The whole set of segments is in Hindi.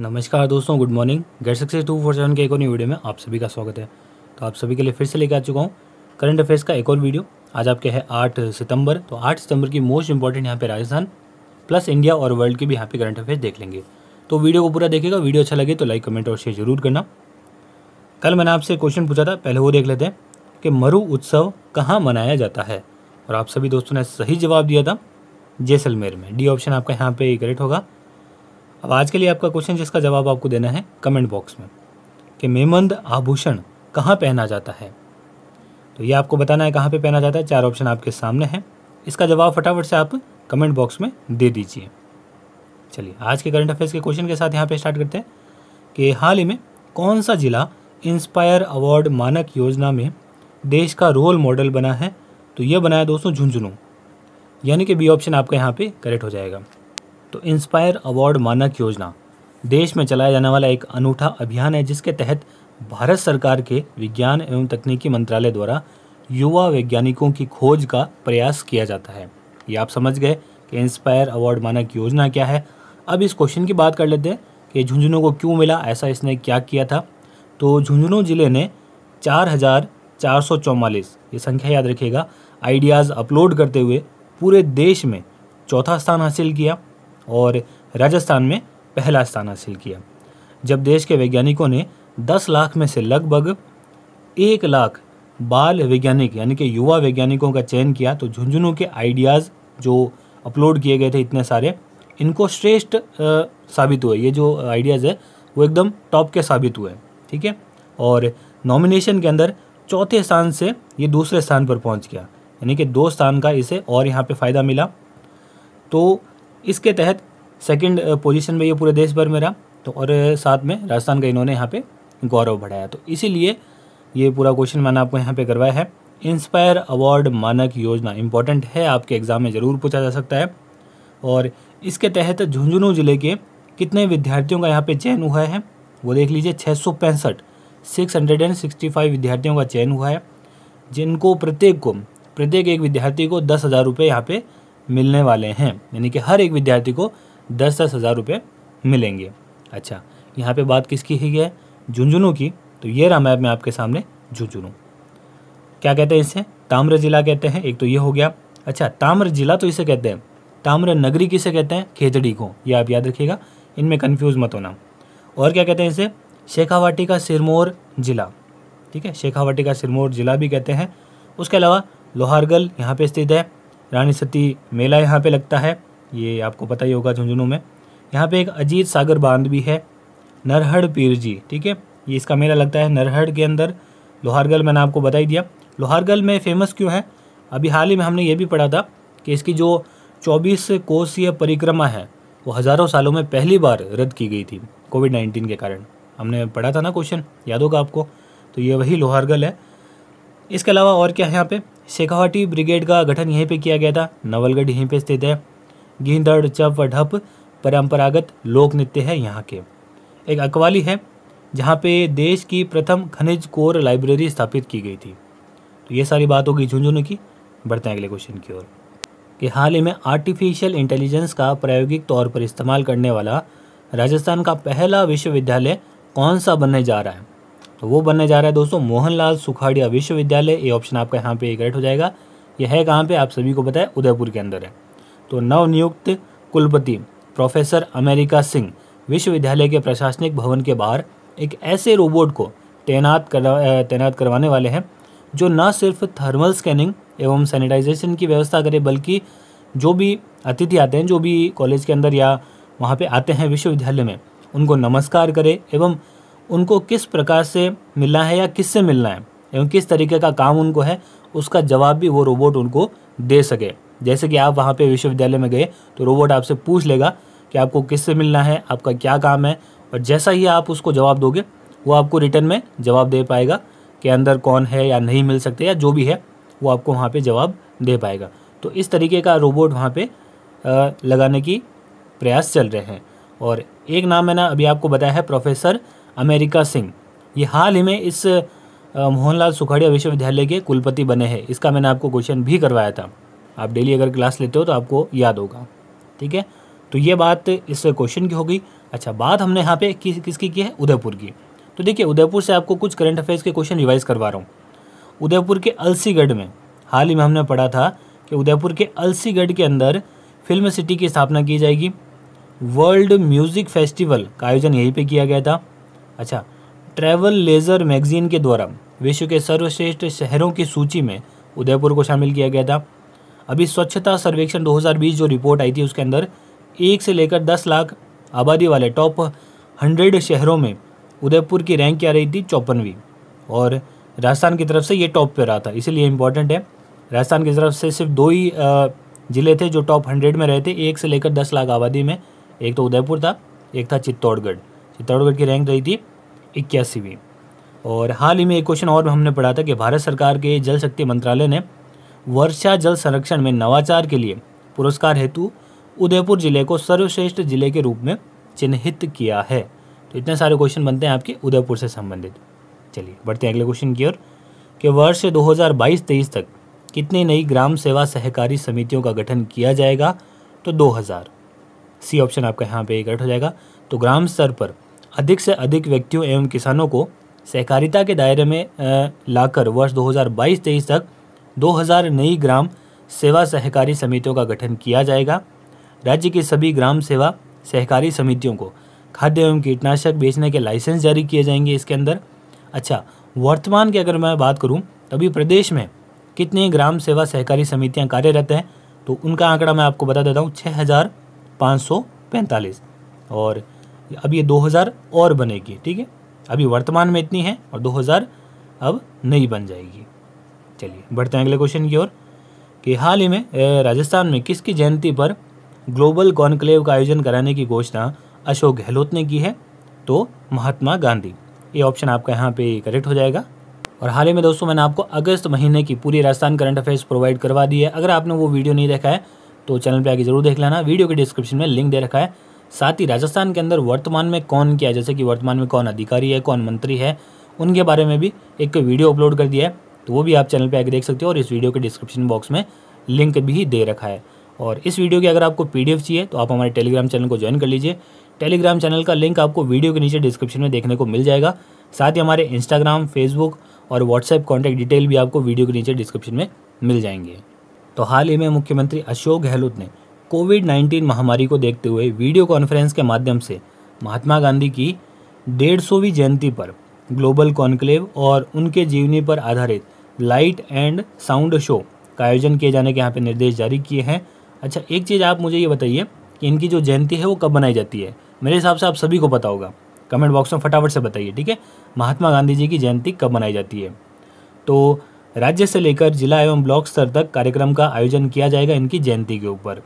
नमस्कार दोस्तों good morning get success two four seven के एक और वीडियो में आप सभी का स्वागत है तो आप सभी के लिए फिर से लेकर आ चुका हूँ करंट अफेयर्स का एक और वीडियो आज आपके है आठ सितंबर तो आठ सितंबर की मोस्ट इंपॉर्टेंट यहाँ पे राजस्थान प्लस इंडिया और वर्ल्ड की भी यहाँ पे करंट अफेयर्स देख लेंगे तो वीडियो को पूरा देखेगा वीडियो अच्छा लगे तो लाइक कमेंट और शेयर जरूर करना कल मैंने आपसे क्वेश्चन पूछा था पहले वो देख लेते हैं कि मरु उत्सव कहाँ मनाया जाता है और आप सभी दोस्तों ने सही जवाब दिया था जैसलमेर में डी ऑप्शन आपका यहाँ पे करेक्ट होगा अब आज के लिए आपका क्वेश्चन जिसका जवाब आपको देना है कमेंट बॉक्स में कि मेमंद आभूषण कहाँ पहना जाता है तो ये आपको बताना है कहाँ पे पहना जाता है चार ऑप्शन आपके सामने हैं इसका जवाब फटाफट से आप कमेंट बॉक्स में दे दीजिए चलिए आज के करंट अफेयर्स के क्वेश्चन के साथ यहाँ पे स्टार्ट करते हैं कि हाल ही में कौन सा जिला इंस्पायर अवार्ड मानक योजना में देश का रोल मॉडल बना है तो यह बनाया दोस्तों झुंझुनू यानी कि बी ऑप्शन आपका यहाँ पे करेक्ट हो जाएगा तो इंस्पायर अवार्ड मानक योजना देश में चलाया जाने वाला एक अनूठा अभियान है जिसके तहत भारत सरकार के विज्ञान एवं तकनीकी मंत्रालय द्वारा युवा वैज्ञानिकों की खोज का प्रयास किया जाता है ये आप समझ गए कि इंस्पायर अवार्ड मानक योजना क्या है अब इस क्वेश्चन की बात कर लेते हैं कि झुंझुनू को क्यों मिला ऐसा इसने क्या किया था तो झुंझुनू ज़िले ने चार हज़ार चार सौ चौवालीस ये संख्या याद रखिएगा आइडियाज़ अपलोड करते हुए पूरे देश में चौथा स्थान हासिल किया और राजस्थान में पहला स्थान हासिल किया जब देश के वैज्ञानिकों ने 10 लाख में से लगभग एक लाख बाल वैज्ञानिक यानी कि युवा वैज्ञानिकों का चयन किया तो झुंझुनू के आइडियाज़ जो अपलोड किए गए थे इतने सारे इनको श्रेष्ठ साबित हुए ये जो आइडियाज़ है वो एकदम टॉप के साबित हुए ठीक है और नॉमिनेशन के अंदर चौथे स्थान से ये दूसरे स्थान पर पहुंच गया यानी कि दो स्थान का इसे और यहाँ पे फ़ायदा मिला तो इसके तहत सेकंड पोजीशन में ये पूरे देश भर में रहा तो और साथ में राजस्थान का इन्होंने यहाँ पे गौरव बढ़ाया तो इसीलिए ये पूरा क्वेश्चन मैंने आपको यहाँ पे करवाया है इंस्पायर अवार्ड मानक योजना इंपॉर्टेंट है आपके एग्ज़ाम में ज़रूर पूछा जा सकता है और इसके तहत झुंझुनू ज़िले के कितने विद्यार्थियों का यहाँ पर चयन हुआ है वो देख लीजिए छः सौ पैंसठ six hundred and sixty five विद्यार्थियों का चयन हुआ है जिनको प्रत्येक को प्रत्येक एक विद्यार्थी को दस हज़ार रुपये यहाँ पर मिलने वाले हैं यानी कि हर एक विद्यार्थी को दस दस हज़ार रुपये मिलेंगे अच्छा यहाँ पे बात किसकी ही है झुंझुनू की तो ये रहा मैप में आपके सामने झुंझुनू क्या कहते हैं इसे ताम्र जिला कहते हैं एक तो ये हो गया अच्छा ताम्र जिला तो इसे कहते हैं ताम्र नगरी किसे कहते हैं खेजड़ी को ये आप याद रखिएगा इनमें कन्फ्यूज़ मत होना और क्या कहते हैं इसे शेखावाटी का सिरमौर जिला ठीक है शेखावाटी का सिरमौर जिला भी कहते हैं उसके अलावा लोहारगल यहाँ पे स्थित है रानी सती मेला यहाँ पे लगता है ये आपको पता ही होगा झुंझुनू में यहाँ पे एक अजीत सागर बांध भी है नरहड़ पीर जी ठीक है ये इसका मेला लगता है नरहड़ के अंदर लोहारगल मैंने आपको बता ही दिया लोहारगल में फेमस क्यों है अभी हाल ही में हमने ये भी पढ़ा था कि इसकी जो चौबीस कोसीय परिक्रमा है वो हज़ारों सालों में पहली बार रद्द की गई थी कोविड नाइन्टीन के कारण हमने पढ़ा था ना क्वेश्चन याद होगा आपको तो ये वही लोहारगल है इसके अलावा और क्या है यहाँ पे शेखावाटी ब्रिगेड का गठन यहीं पे किया गया था नवलगढ़ यहीं पे स्थित है गींदड़ चप व ढप परम्परागत लोक नृत्य है यहाँ के एक अकवाली है जहाँ पे देश की प्रथम खनिज कोर लाइब्रेरी स्थापित की गई थी तो ये सारी बात होगी झुंझुनू की बढ़ते हैं अगले क्वेश्चन की ओर कि हाल ही में आर्टिफिशियल इंटेलिजेंस का प्रायोगिक तौर पर इस्तेमाल करने वाला राजस्थान का पहला विश्वविद्यालय कौन सा बनने जा रहा है तो वो बनने जा रहा है दोस्तों मोहनलाल सुखाड़िया विश्वविद्यालय ये ऑप्शन आपका यहाँ पे करेक्ट हो जाएगा यह है कहाँ पे आप सभी को बताए उदयपुर के अंदर है तो नवनियुक्त कुलपति प्रोफेसर अमेरिका सिंह विश्वविद्यालय के प्रशासनिक भवन के बाहर एक ऐसे रोबोट को तैनात करवा तैनात करवाने वाले हैं जो न सिर्फ थर्मल स्कैनिंग एवं सैनिटाइजेशन की व्यवस्था करे बल्कि जो भी अतिथि आते हैं जो भी कॉलेज के अंदर या वहाँ पे आते हैं विश्वविद्यालय में उनको नमस्कार करे एवं उनको किस प्रकार से मिलना है या किससे मिलना है एवं किस तरीके का काम उनको है उसका जवाब भी वो रोबोट उनको दे सके जैसे कि आप वहाँ पे विश्वविद्यालय में गए तो रोबोट आपसे पूछ लेगा कि आपको किससे मिलना है आपका क्या काम है और जैसा ही आप उसको जवाब दोगे वो आपको रिटर्न में जवाब दे पाएगा कि अंदर कौन है या नहीं मिल सकते या जो भी है वो आपको वहाँ पर जवाब दे पाएगा तो इस तरीके का रोबोट वहाँ पर लगाने की प्रयास चल रहे हैं और एक नाम मैंने अभी आपको बताया है प्रोफेसर अमेरिका सिंह ये हाल ही में इस मोहनलाल सुखाड़िया विश्वविद्यालय के कुलपति बने हैं इसका मैंने आपको क्वेश्चन भी करवाया था आप डेली अगर क्लास लेते हो तो आपको याद होगा ठीक है तो ये बात इस क्वेश्चन की होगी अच्छा बात हमने यहाँ पे किस किसकी की है उदयपुर की तो देखिए उदयपुर से आपको कुछ करंट अफेयर्स के क्वेश्चन रिवाइज करवा रहा हूँ उदयपुर के अलसीगढ़ में हाल ही में हमने पढ़ा था कि उदयपुर के अलसीगढ़ के अंदर फिल्म सिटी की स्थापना की जाएगी वर्ल्ड म्यूज़िक फेस्टिवल का आयोजन यहीं पर किया गया था अच्छा ट्रैवल लेजर मैगजीन के द्वारा विश्व के सर्वश्रेष्ठ शहरों की सूची में उदयपुर को शामिल किया गया था अभी स्वच्छता सर्वेक्षण 2020 जो रिपोर्ट आई थी उसके अंदर एक से लेकर दस लाख आबादी वाले टॉप हंड्रेड शहरों में उदयपुर की रैंक क्या रही थी चौपनवीं और राजस्थान की तरफ से ये टॉप पे रहा था इसीलिए इम्पॉर्टेंट है राजस्थान की तरफ से सिर्फ दो ही ज़िले थे जो टॉप हंड्रेड में रहे थे एक से लेकर दस लाख आबादी में एक तो उदयपुर था एक था चित्तौड़गढ़ चित्तौड़गढ़ की रैंक रही थी इक्यासीवीं और हाल ही में एक क्वेश्चन और हमने पढ़ा था कि भारत सरकार के जल शक्ति मंत्रालय ने वर्षा जल संरक्षण में नवाचार के लिए पुरस्कार हेतु उदयपुर जिले को सर्वश्रेष्ठ जिले के रूप में चिन्हित किया है तो इतने सारे क्वेश्चन बनते हैं आपके उदयपुर से संबंधित चलिए बढ़ते हैं अगले क्वेश्चन की ओर कि वर्ष 2022 हज़ार तक कितनी नई ग्राम सेवा सहकारी समितियों का गठन किया जाएगा तो 2000 सी ऑप्शन आपका यहाँ पे करेक्ट हो जाएगा तो ग्राम स्तर पर अधिक से अधिक व्यक्तियों एवं किसानों को सहकारिता के दायरे में लाकर वर्ष 2022-23 तक 2000 नई ग्राम सेवा सहकारी समितियों का गठन किया जाएगा राज्य की सभी ग्राम सेवा सहकारी समितियों को खाद्य एवं कीटनाशक बेचने के लाइसेंस जारी किए जाएंगे इसके अंदर अच्छा वर्तमान की अगर मैं बात करूँ अभी प्रदेश में कितने ग्राम सेवा सहकारी समितियाँ कार्यरत हैं तो उनका आंकड़ा मैं आपको बता देता हूँ छः और अब ये 2000 और बनेगी ठीक है अभी वर्तमान में इतनी है और 2000 अब नई बन जाएगी चलिए बढ़ते हैं अगले क्वेश्चन की ओर कि हाल ही में राजस्थान में किसकी जयंती पर ग्लोबल कॉन्क्लेव का आयोजन कराने की घोषणा अशोक गहलोत ने की है तो महात्मा गांधी ये ऑप्शन आपका यहाँ पे करेक्ट हो जाएगा और हाल ही में दोस्तों मैंने आपको अगस्त महीने की पूरी राजस्थान करंट अफेयर्स प्रोवाइड करवा दी है अगर आपने वो वीडियो नहीं देखा है तो चैनल पे आके जरूर देख लेना वीडियो के डिस्क्रिप्शन में लिंक दे रखा है साथ ही राजस्थान के अंदर वर्तमान में कौन क्या है जैसे कि वर्तमान में कौन अधिकारी है कौन मंत्री है उनके बारे में भी एक वीडियो अपलोड कर दिया है तो वो भी आप चैनल पर आगे देख सकते हो और इस वीडियो के डिस्क्रिप्शन बॉक्स में लिंक भी दे रखा है और इस वीडियो की अगर आपको पीडीएफ चाहिए तो आप हमारे टेलीग्राम चैनल को ज्वाइन कर लीजिए टेलीग्राम चैनल का लिंक आपको वीडियो के नीचे डिस्क्रिप्शन में देखने को मिल जाएगा साथ ही हमारे इंस्टाग्राम फेसबुक और व्हाट्सएप कॉन्टैक्ट डिटेल भी आपको वीडियो के नीचे डिस्क्रिप्शन में मिल जाएंगे तो हाल ही में मुख्यमंत्री अशोक गहलोत ने कोविड 19 महामारी को देखते हुए वीडियो कॉन्फ्रेंस के माध्यम से महात्मा गांधी की डेढ़ सौवीं जयंती पर ग्लोबल कॉन्क्लेव और उनके जीवनी पर आधारित लाइट एंड साउंड शो का आयोजन किए जाने के यहाँ पे निर्देश जारी किए हैं अच्छा एक चीज़ आप मुझे ये बताइए कि इनकी जो जयंती है वो कब मनाई जाती है मेरे हिसाब से आप सभी को पता होगा कमेंट बॉक्स में फटाफट से बताइए ठीक है महात्मा गांधी जी की जयंती कब मनाई जाती है तो राज्य से लेकर जिला एवं ब्लॉक स्तर तक कार्यक्रम का आयोजन किया जाएगा इनकी जयंती के ऊपर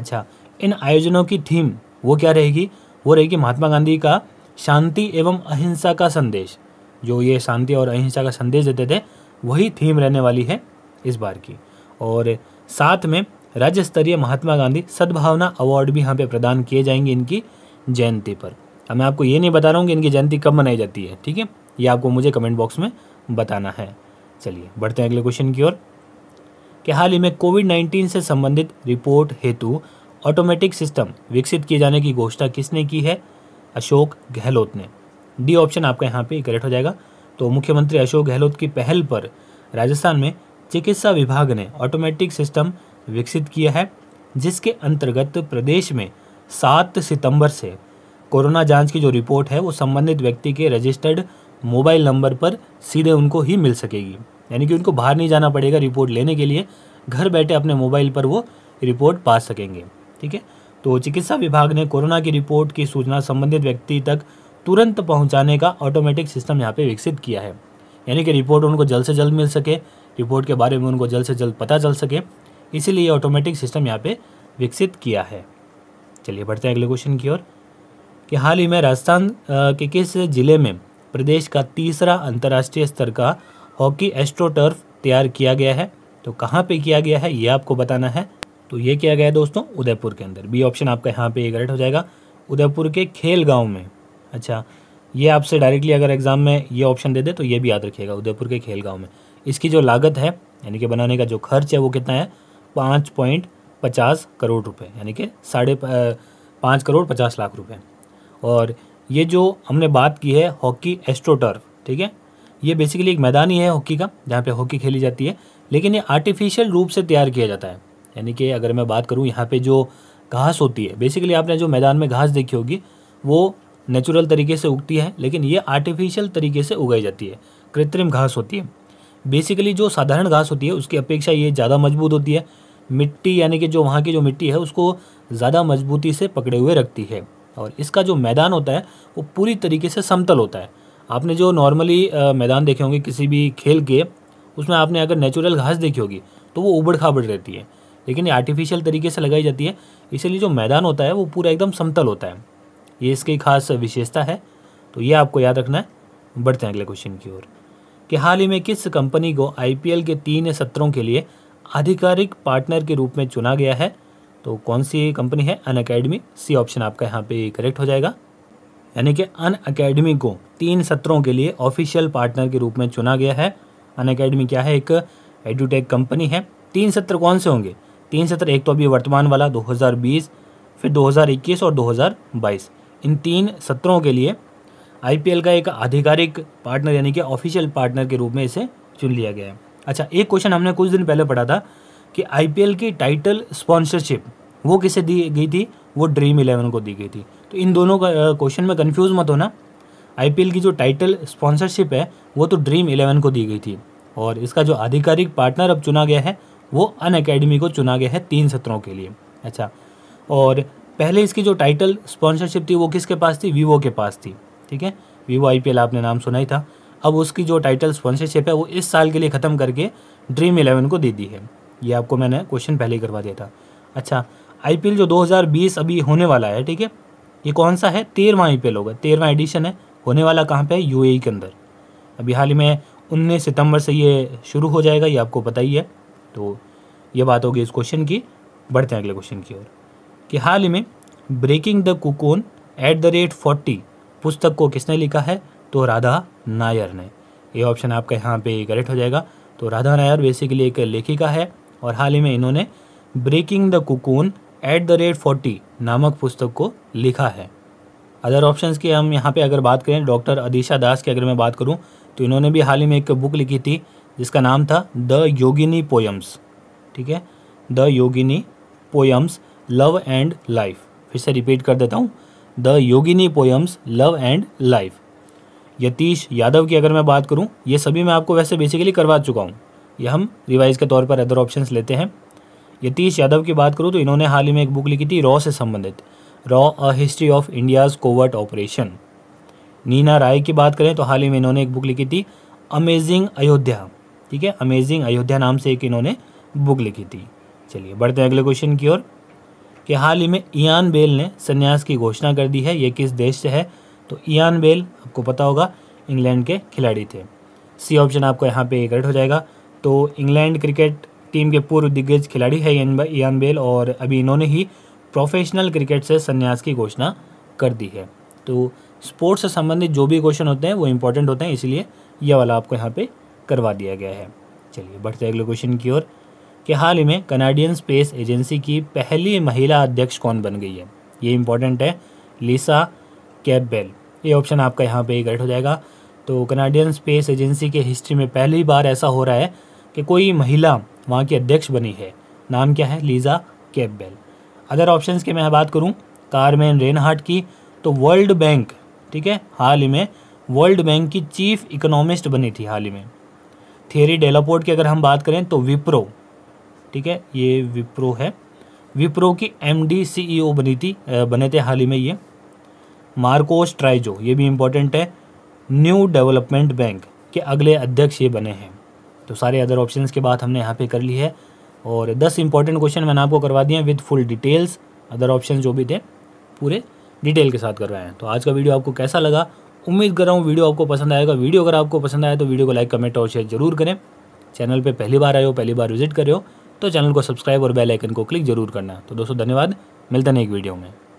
अच्छा इन आयोजनों की थीम वो क्या रहेगी वो रहेगी महात्मा गांधी का शांति एवं अहिंसा का संदेश जो ये शांति और अहिंसा का संदेश देते थे वही थीम रहने वाली है इस बार की और साथ में राज्य स्तरीय महात्मा गांधी सद्भावना अवार्ड भी यहाँ पे प्रदान किए जाएंगे इनकी जयंती पर अब मैं आपको ये नहीं बता रहा हूँ कि इनकी जयंती कब मनाई जाती है ठीक है ये आपको मुझे कमेंट बॉक्स में बताना है चलिए बढ़ते हैं अगले क्वेश्चन की ओर कि हाल ही में कोविड 19 से संबंधित रिपोर्ट हेतु ऑटोमेटिक सिस्टम विकसित किए जाने की घोषणा किसने की है अशोक गहलोत ने डी ऑप्शन आपका यहाँ पे करेक्ट हो जाएगा तो मुख्यमंत्री अशोक गहलोत की पहल पर राजस्थान में चिकित्सा विभाग ने ऑटोमेटिक सिस्टम विकसित किया है जिसके अंतर्गत प्रदेश में सात सितंबर से कोरोना जांच की जो रिपोर्ट है वो संबंधित व्यक्ति के रजिस्टर्ड मोबाइल नंबर पर सीधे उनको ही मिल सकेगी यानी कि उनको बाहर नहीं जाना पड़ेगा रिपोर्ट लेने के लिए घर बैठे अपने मोबाइल पर वो रिपोर्ट पा सकेंगे ठीक है तो चिकित्सा विभाग ने कोरोना की रिपोर्ट की सूचना संबंधित व्यक्ति तक तुरंत पहुंचाने का ऑटोमेटिक सिस्टम यहाँ पे विकसित किया है यानी कि रिपोर्ट उनको जल्द से जल्द मिल सके रिपोर्ट के बारे में उनको जल्द से जल्द पता चल सके इसीलिए ऑटोमेटिक सिस्टम यहाँ पे विकसित किया है चलिए बढ़ते हैं अगले क्वेश्चन की ओर कि हाल ही में राजस्थान के किस ज़िले में प्रदेश का तीसरा अंतर्राष्ट्रीय स्तर का हॉकी एस्ट्रोटर्फ तैयार किया गया है तो कहाँ पे किया गया है ये आपको बताना है तो ये किया गया है दोस्तों उदयपुर के अंदर बी ऑप्शन आपका यहाँ पे करेक्ट हो जाएगा उदयपुर के खेल गाँव में अच्छा ये आपसे डायरेक्टली अगर एग्ज़ाम में ये ऑप्शन दे दे तो ये भी याद रखिएगा उदयपुर के खेल गाँव में इसकी जो लागत है यानी कि बनाने का जो खर्च है वो कितना है पाँच पॉइंट पचास करोड़ रुपये यानी कि साढ़े पाँच करोड़ पचास लाख रुपए और ये जो हमने बात की है हॉकी एस्ट्रोटर्फ ठीक है ये बेसिकली एक मैदान ही है हॉकी का जहाँ पे हॉकी खेली जाती है लेकिन ये आर्टिफिशियल रूप से तैयार किया जाता है यानी कि अगर मैं बात करूँ यहाँ पे जो घास होती है बेसिकली आपने जो मैदान में घास देखी होगी वो नेचुरल तरीके से उगती है लेकिन ये आर्टिफिशियल तरीके से उगाई जाती है कृत्रिम घास होती है बेसिकली जो साधारण घास होती है उसकी अपेक्षा ये ज़्यादा मजबूत होती है मिट्टी यानी कि जो वहाँ की जो मिट्टी है उसको ज़्यादा मजबूती से पकड़े हुए रखती है और इसका जो मैदान होता है वो पूरी तरीके से समतल होता है आपने जो नॉर्मली मैदान देखे होंगे किसी भी खेल के उसमें आपने अगर नेचुरल घास देखी होगी तो वो उबड़ खाबड़ रहती है लेकिन ये आर्टिफिशियल तरीके से लगाई जाती है इसीलिए जो मैदान होता है वो पूरा एकदम समतल होता है ये इसकी खास विशेषता है तो ये आपको याद रखना है बढ़ते हैं अगले क्वेश्चन की ओर कि हाल ही में किस कंपनी को आई के तीन सत्रों के लिए आधिकारिक पार्टनर के रूप में चुना गया है तो कौन सी कंपनी है अन सी ऑप्शन आपका यहाँ पे करेक्ट हो जाएगा यानी कि अन अकेडमी को तीन सत्रों के लिए ऑफिशियल पार्टनर के रूप में चुना गया है अन अकेडमी क्या है एक एडुटेक कंपनी है तीन सत्र कौन से होंगे तीन सत्र एक तो अभी वर्तमान वाला 2020 फिर 2021 और 2022 इन तीन सत्रों के लिए आईपीएल का एक आधिकारिक पार्टनर यानी कि ऑफिशियल पार्टनर के रूप में इसे चुन लिया गया है अच्छा एक क्वेश्चन हमने कुछ दिन पहले पढ़ा था कि आई की टाइटल स्पॉन्सरशिप वो किसे दी गई थी वो ड्रीम इलेवन को दी गई थी तो इन दोनों का क्वेश्चन में कन्फ्यूज़ मत होना आईपीएल की जो टाइटल स्पॉन्सरशिप है वो तो ड्रीम इलेवन को दी गई थी और इसका जो आधिकारिक पार्टनर अब चुना गया है वो अन अकेडमी को चुना गया है तीन सत्रों के लिए अच्छा और पहले इसकी जो टाइटल स्पॉन्सरशिप थी वो किसके पास थी वीवो के पास थी ठीक है वीवो आईपीएल आपने नाम सुना ही था अब उसकी जो टाइटल स्पॉन्सरशिप है वो इस साल के लिए ख़त्म करके ड्रीम इलेवन को दे दी है ये आपको मैंने क्वेश्चन पहले ही करवा दिया था अच्छा आईपीएल जो 2020 अभी होने वाला है ठीक है ये कौन सा है तेरवा आई पी होगा तेरवा एडिशन है होने वाला कहाँ पे है यू के अंदर अभी हाल ही में उन्नीस सितंबर से ये शुरू हो जाएगा ये आपको पता ही है तो ये बात होगी इस क्वेश्चन की बढ़ते हैं अगले क्वेश्चन की ओर कि हाल ही में breaking the cocoon at the rate forty पुस्तक को किसने लिखा है तो राधा नायर ने ये ऑप्शन आपका यहाँ पे करेक्ट हो जाएगा तो राधा नायर बेसिकली एक लेखिका है और हाल ही में इन्होंने breaking the cocoon at the rate forty नामक पुस्तक को लिखा है अदर ऑप्शंस की हम यहाँ पे अगर बात करें डॉक्टर अदिशा दास की अगर मैं बात करूँ तो इन्होंने भी हाल ही में एक बुक लिखी थी जिसका नाम था द योगिनी पोयम्स ठीक है the Yogini poems love and life फिर से रिपीट कर देता हूँ the Yogini poems love and life Yatish Yadav की अगर मैं बात करूँ ये सभी मैं आपको वैसे बेसिकली करवा चुका हूँ ये हम रिवाइज के तौर पर अदर ऑप्शंस लेते हैं यतीश यादव की बात करूँ तो इन्होंने हाल ही में एक बुक लिखी थी रॉ से संबंधित रॉ a history of India's covert operation Nina Rai की बात करें तो हाल ही में इन्होंने एक बुक लिखी थी अमेजिंग अयोध्या ठीक है अमेजिंग अयोध्या नाम से एक इन्होंने बुक लिखी थी चलिए बढ़ते हैं अगले क्वेश्चन की ओर कि हाल ही में इयान बेल ने संन्यास की घोषणा कर दी है ये किस देश से है तो इयान बेल आपको पता होगा इंग्लैंड के खिलाड़ी थे सी ऑप्शन आपको यहाँ पे करेक्ट हो जाएगा तो इंग्लैंड क्रिकेट टीम के पूर्व दिग्गज खिलाड़ी है यान बेल और अभी इन्होंने ही प्रोफेशनल क्रिकेट से संन्यास की घोषणा कर दी है तो स्पोर्ट्स से संबंधित जो भी क्वेश्चन होते हैं वो इंपॉर्टेंट होते हैं इसलिए यह वाला आपको यहाँ पे करवा दिया गया है चलिए बढ़ते अगले क्वेश्चन की ओर कि हाल ही में कनाडियन स्पेस एजेंसी की पहली महिला अध्यक्ष कौन बन गई है ये इंपॉर्टेंट है लिसा कैबेल ये ऑप्शन आपका यहाँ पे करेक्ट हो जाएगा तो कनाडियन स्पेस एजेंसी के हिस्ट्री में पहली बार ऐसा हो रहा है कि कोई महिला वहाँ की अध्यक्ष बनी है नाम क्या है लीज़ा कैपबेल अदर ऑप्शन की मैं बात करूँ कारमेन रेनहार्ट की तो वर्ल्ड बैंक ठीक है हाल ही में वर्ल्ड बैंक की चीफ इकोनॉमिस्ट बनी थी हाल ही में थियरी डेलापोर्ट की अगर हम बात करें तो विप्रो ठीक है ये विप्रो है विप्रो की एम डी सीईओ बनी थी बने थे हाल ही में ये मार्कोस ट्राइजो ये भी इम्पोर्टेंट है न्यू डेवलपमेंट बैंक के अगले अध्यक्ष ये बने हैं तो सारे अदर ऑप्शन के बाद हमने यहाँ पर कर ली है और दस इंपॉर्टेंट क्वेश्चन मैंने आपको करवा दिए हैं with full details other option जो भी थे पूरे डिटेल के साथ करवाए हैं तो आज का वीडियो आपको कैसा लगा उम्मीद कर रहा हूँ वीडियो आपको पसंद आएगा वीडियो अगर आपको पसंद आया तो वीडियो को लाइक कमेंट और शेयर जरूर करें चैनल पे पहली बार आए हो पहली बार विजिट करे हो तो चैनल को सब्सक्राइब और बेल आइकन को क्लिक जरूर करना तो दोस्तों धन्यवाद मिलते हैं एक वीडियो में